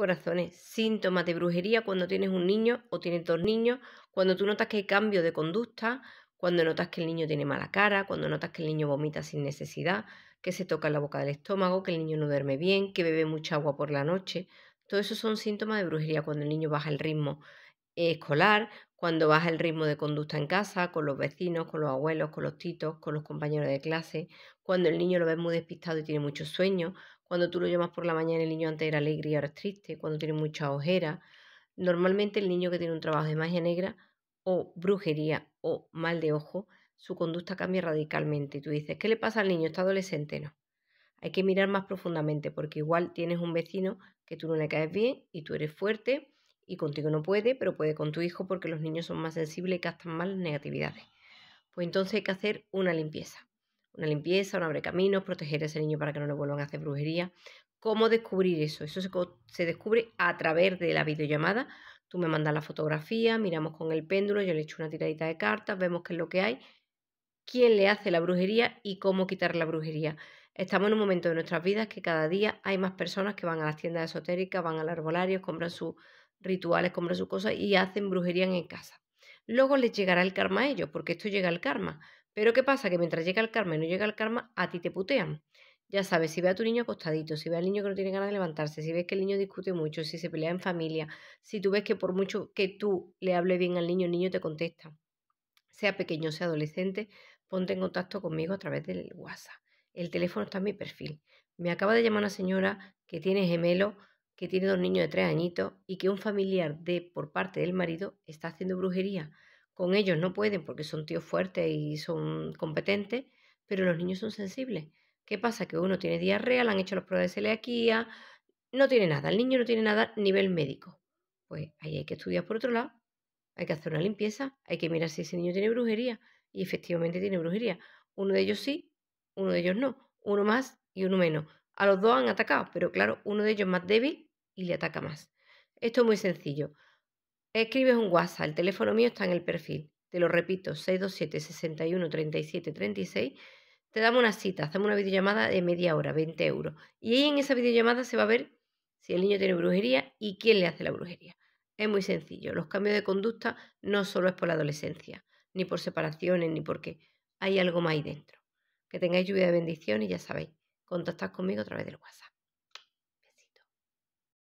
Corazones, síntomas de brujería cuando tienes un niño o tienes dos niños, cuando tú notas que hay cambio de conducta, cuando notas que el niño tiene mala cara, cuando notas que el niño vomita sin necesidad, que se toca la boca del estómago, que el niño no duerme bien, que bebe mucha agua por la noche. Todo eso son síntomas de brujería cuando el niño baja el ritmo escolar, cuando baja el ritmo de conducta en casa, con los vecinos, con los abuelos, con los titos, con los compañeros de clase, cuando el niño lo ve muy despistado y tiene mucho sueño, cuando tú lo llamas por la mañana, el niño antes era alegre y ahora es triste. Cuando tiene mucha ojera. Normalmente el niño que tiene un trabajo de magia negra o brujería o mal de ojo, su conducta cambia radicalmente. Y tú dices, ¿qué le pasa al niño? ¿Está adolescente? No. Hay que mirar más profundamente porque igual tienes un vecino que tú no le caes bien y tú eres fuerte y contigo no puede, pero puede con tu hijo porque los niños son más sensibles y captan más negatividades. Pues entonces hay que hacer una limpieza una limpieza, un abre caminos, proteger a ese niño para que no le vuelvan a hacer brujería. ¿Cómo descubrir eso? Eso se, descubre a través de la videollamada. Tú me mandas la fotografía, miramos con el péndulo, yo le echo una tiradita de cartas, vemos qué es lo que hay, quién le hace la brujería y cómo quitar la brujería. Estamos en un momento de nuestras vidas que cada día hay más personas que van a las tiendas esotéricas, van al arbolario, compran sus rituales, compran sus cosas y hacen brujería en casa. Luego les llegará el karma a ellos, porque esto llega al karma. Pero ¿qué pasa? Que mientras llega el karma y no llega el karma, a ti te putean. Ya sabes, si ve a tu niño acostadito, si ve al niño que no tiene ganas de levantarse, si ves que el niño discute mucho, si se pelea en familia, si tú ves que por mucho que tú le hables bien al niño, el niño te contesta, sea pequeño, sea adolescente, ponte en contacto conmigo a través del WhatsApp. El teléfono está en mi perfil. Me acaba de llamar una señora que tiene gemelo que tiene dos niños de tres añitos y que un familiar de por parte del marido está haciendo brujería. Con ellos no pueden porque son tíos fuertes y son competentes, pero los niños son sensibles. ¿Qué pasa? Que uno tiene diarrea, le han hecho las pruebas de celiaquía, no tiene nada, el niño no tiene nada nivel médico. Pues ahí hay que estudiar por otro lado, hay que hacer una limpieza, hay que mirar si ese niño tiene brujería y efectivamente tiene brujería. Uno de ellos sí, uno de ellos no, uno más y uno menos. A los dos han atacado, pero claro, uno de ellos más débil y le ataca más. Esto es muy sencillo. Escribes un WhatsApp, el teléfono mío está en el perfil. Te lo repito, 627 61 37 36. Te damos una cita, hacemos una videollamada de media hora, 20 euros. Y ahí en esa videollamada se va a ver si el niño tiene brujería y quién le hace la brujería. Es muy sencillo. Los cambios de conducta no solo es por la adolescencia, ni por separaciones, ni porque hay algo más ahí dentro. Que tengáis lluvia de bendiciones y ya sabéis, contactad conmigo a través del WhatsApp.